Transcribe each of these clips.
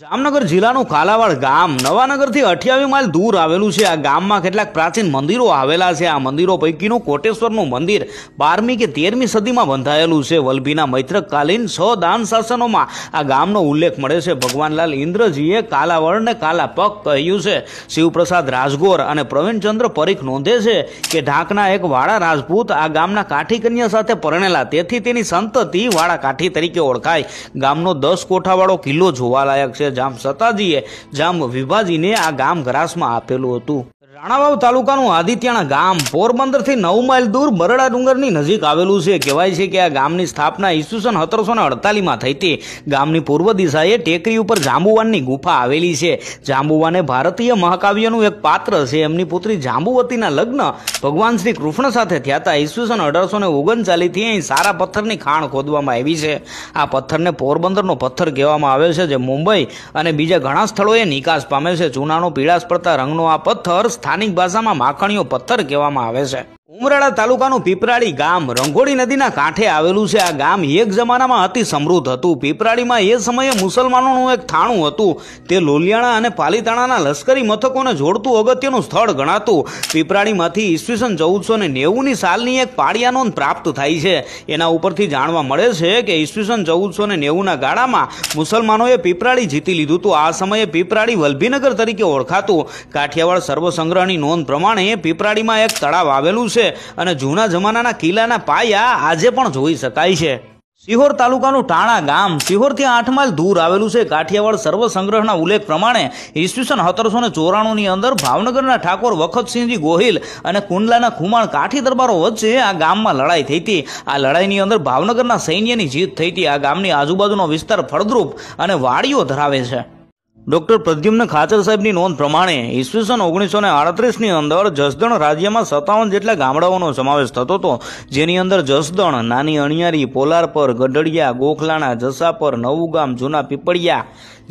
જામનગર જિલ્લાનું કાલાવાડ ગામ નવાનગરથી અઠ્યાવી માઇલ દૂર આવેલું છે આ ગામમાં કેટલાક પ્રાચીન મંદિરો આવેલા છે આ મંદિરો પૈકીનું કોટેશ્વરનું મંદિર બારમી કે તેરમી સદીમાં બંધાયેલું છે વલભીના મૈત્રકાલીન છ દાન શાસનોમાં આ ગામનો ઉલ્લેખ મળે છે ભગવાનલાલ ઇન્દ્રજીએ કાલાવડને કાલા કહ્યું છે શિવપ્રસાદ રાજગોર અને પ્રવીણચંદ્ર પરીખ નોંધે છે કે ઢાંકના એક વાળા રાજપૂત આ ગામના કાઠી કન્યા સાથે પરણેલા તેથી તેની સંતતિ વાળા કાઠી તરીકે ઓળખાય ગામનો દસ કોઠાવાળો કિલ્લો જોવાલાયક છે જામ સતાજીએ જામ વિભાજીને આ ગામ ગ્રાસમાં આપેલું હતું રાણાવાવ તાલુકાનું આદિત્યના ગામ પોરબંદરથી નવ માઇલ દૂર બરડા ડુંગરની નજીક આવેલું છે કહેવાય છે કે આ ગામની સ્થાપના ઈસવીસન સત્તરસો ને અડતાલીસમાં થઈ હતી ગામની પૂર્વ દિશાએ ટેકરી ઉપર જાંબુવાનની ગુફા આવેલી છે જાંબુવાને ભારતીય મહાકાવ્યનું એક પાત્ર છે એમની પુત્રી જાંબુવતીના લગ્ન ભગવાન શ્રી કૃષ્ણ સાથે થયા હતા ઈસવીસન અઢારસો ને ઓગણચાલીસથી અહીં સારા પથ્થરની ખાણ ખોદવામાં આવી છે આ પથ્થરને પોરબંદરનો પથ્થર કહેવામાં આવે છે જે મુંબઈ અને બીજા ઘણા સ્થળોએ નિકાસ પામે છે ચૂનાનો પીળાશ પડતા રંગનો આ પથ્થર સ્થાનિક ભાષામાં માખણીઓ પથ્થર કહેવામાં આવે છે ઉમરાળા તાલુકાનું પીપરાળી ગામ રંગોળી નદીના કાંઠે આવેલું છે આ ગામ એક જમાનામાં અતિ સમૃદ્ધ હતું પીપરાળીમાં એ સમયે મુસલમાનોનું એક થાણું હતું તે લોલિયાણા અને પાલીતાણાના લશ્કરી મથકોને જોડતું અગત્યનું સ્થળ ગણાતું પીપરાળીમાંથી ઈસવીસન ચૌદસો ને નેવુંની સાલની એક પાળિયા પ્રાપ્ત થાય છે એના ઉપરથી જાણવા મળે છે કે ઈસવીસન ચૌદસો ને નેવુંના ગાળામાં મુસલમાનોએ પીપરાળી જીતી લીધું હતું આ સમયે પીપરાળી વલ્ભીનગર તરીકે ઓળખાતું કાઠિયાવાડ સર્વસંગ્રહની નોંધ પ્રમાણે પીપરાળીમાં એક તળાવ આવેલું છે અને જૂના જમાનાના કિલ્લાના પાયા આજે પણ જોઈ શકાય છે સિહોર તાલુકાનું ટાણા ગામ સિહોરથી આઠ માઇલ દૂર આવેલું છે કાઠિયાવાડ સર્વસંગ્રહના ઉલ્લેખ પ્રમાણે ઈસવીસન સત્તરસો ને ચોરાણુંની અંદર ભાવનગરના ઠાકોર વખતસિંહજી ગોહિલ અને કુંડલાના ખુમાણ કાઠી દરબારો વચ્ચે આ ગામમાં લડાઈ થઈ હતી આ લડાઈની અંદર ભાવનગરના સૈન્યની જીત થઈ હતી આ ગામની આજુબાજુનો વિસ્તાર ફળદ્રુપ અને વાડીઓ ધરાવે છે ડોક્ટર પ્રદ્યુમ્ન ખાચર સાહેબની નોંધ પ્રમાણે ઈસવીસન ઓગણીસો ને આડત્રીસની અંદર જસદણ રાજ્યમાં સત્તાવન જેટલા ગામડાઓનો સમાવેશ થતો હતો જેની અંદર જસદણ નાની અણિયારી પોલારપર ગઢડિયા ગોખલાણા જસાપર નવું ગામ જૂના પીપળિયા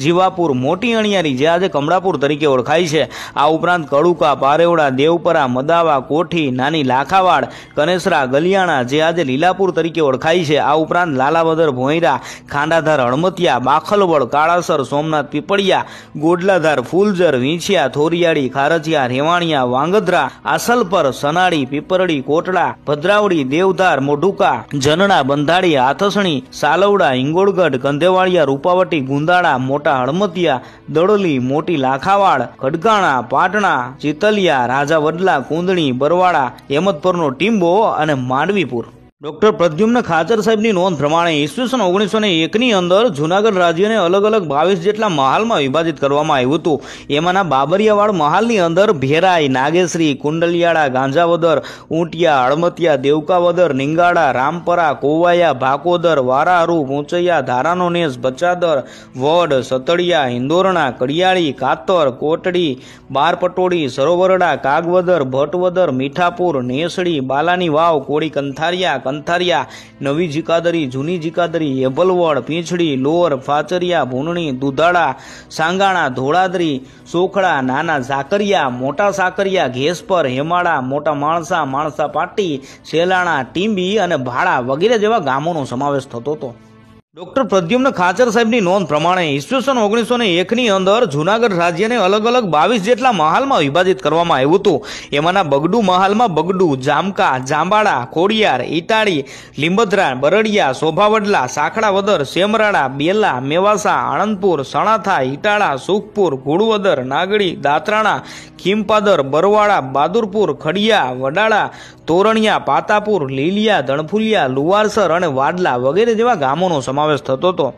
જીવાપુર મોટી અણિયારી જે આજે કમળાપુર તરીકે ઓળખાય છે આ ઉપરાંત કડુકા પારેવડા દેવપરા મદાવા કોઠી નાની લાખાવાડ કનેસરા ગલિયાણા જે આજે લીલાપુર તરીકે ઓળખાય છે આ ઉપરાંત લાલાવદર ભોંયરા ખાંડાધાર હળમતિયા બાખલવડ કાળાસર સોમનાથ પીપળિયા ગોડલાધાર ફૂલઝર વીંછિયા થોરિયાળી ખારજિયા રેવાણિયા વાંગધ્રા આસલપર સનાળી પીપરડી કોટડા ભદ્રાવડી દેવધાર મોઢુકા જનણા બંધાડી આથસણી સાલવડા હિંગોળગઢ કંધેવાળિયા રૂપાવટી ગુંદાળા મોટા મોટા હળમતિયા દડોલી મોટી લાખાવાડ ખડકાણા પાટણા ચિતલિયા રાજા વડલા કુંદણી બરવાડા હેમતપરનો ટીમ્બો અને માંડવીપુર ડોક્ટર પ્રદ્યુમ્ન ખાચર સાહેબની નોંધ પ્રમાણે ઈસવીસન ઓગણીસો ને એકની અંદર જૂનાગઢ રાજ્યને અલગ અલગ બાવીસ જેટલા મહાલમાં વિભાજિત કરવામાં આવ્યું હતું એમાંના બાબરિયાવાડ મહાલની અંદર ભેરાઈ નાગેશ્રી કુંડલિયાળા ગાંજાવદર ઊંટિયા અળમતિયા દેવકાવદર નિંગાળા રામપરા કોવાયા ભાકોદર વારાહરુ મૂંચૈયા ધારાનો નેસ બચાદર વડ સતળિયા હિંદોરણા કડિયાળી કાતર કોટડી બારપટોડી સરોવરડા કાગવદર ભટવદર મીઠાપુર નેસડી બાલાની વાવ કોળી કંથારિયા કંથારિયા નવી જીકાદરી જૂની જીકાદરી હેબલવડ પીંછડી લોર ફાચરિયા ભૂણણી દુધાળા સાંગાણા ધોળાદરી સોખડા નાના સાકરિયા મોટા સાકરિયા ઘેસપર હેમાળા મોટા માણસા માણસા પાટી શેલાણા ટીંબી અને ભાડા વગેરે જેવા ગામોનો સમાવેશ થતો હતો ડોક્ટર પ્રદ્યુમ્ન ખાચર સાહેબની નોંધ પ્રમાણે ઈસવીસન ઓગણીસો ને એકની અંદર જૂનાગઢ રાજ્યને અલગ અલગ બાવીસ જેટલા મહાલમાં વિભાજિત કરવામાં આવ્યું હતું એમાંના બગડુ મહાલમાં બગડુ જામકા જાંબાળા ખોડિયાર ઇટાળી લીંબધરા બરડિયા શોભાવડલા સાખડાવદર સેમરાળા બેલા મેવાસા આણંદપુર સણાથા ઇટાળા સુખપુર ઘોડવદર નાગડી દાતરાણા ખીમપાદર બરવાળા બાદુરપુર ખડિયા વડાળા તોરણિયા પાતાપુર લીલિયા દણફુલિયા લુવારસર અને વાડલા વગેરે જેવા ગામોનો સમાવેશ સમાવેશ થતો હતો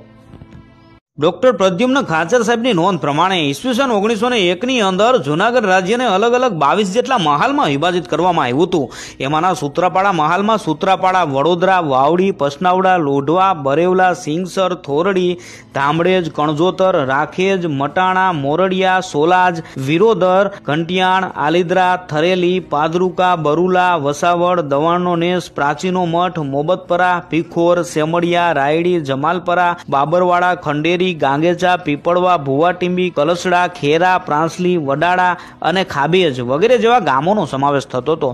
ડોક્ટર પ્રદ્યુમ્ન ખાચર સાહેબની નોંધ પ્રમાણે ઈસવીસન ઓગણીસો ને એકની અંદર જૂનાગઢ રાજ્યને અલગ અલગ બાવીસ જેટલા મહાલમાં વિભાજિત કરવામાં આવ્યું હતું એમાંના સૂત્રાપાડા મહાલમાં સૂત્રાપાડા વડોદરા વાવડી પસનાવડા લોઢવા બરેવલા સિંગસર થોરડી ધામડેજ કણજોતર રાખેજ મટાણા મોરડિયા સોલાજ વિરોધર ઘંટિયાણ આલિદ્રા થરેલી પાદરુકા બરુલા વસાવડ દવાણનો નેસ પ્રાચીનો મઠ મોબતપરા ભીખોર સેમડિયા રાયડી જમાલપરા બાબરવાડા ખંડેરી માંડવી ગાંગેચા પીપળવા ભુવાટીંબી કલસડા ખેરા પ્રાંસલી વડાળા અને ખાબેજ વગેરે જેવા ગામોનો સમાવેશ થતો હતો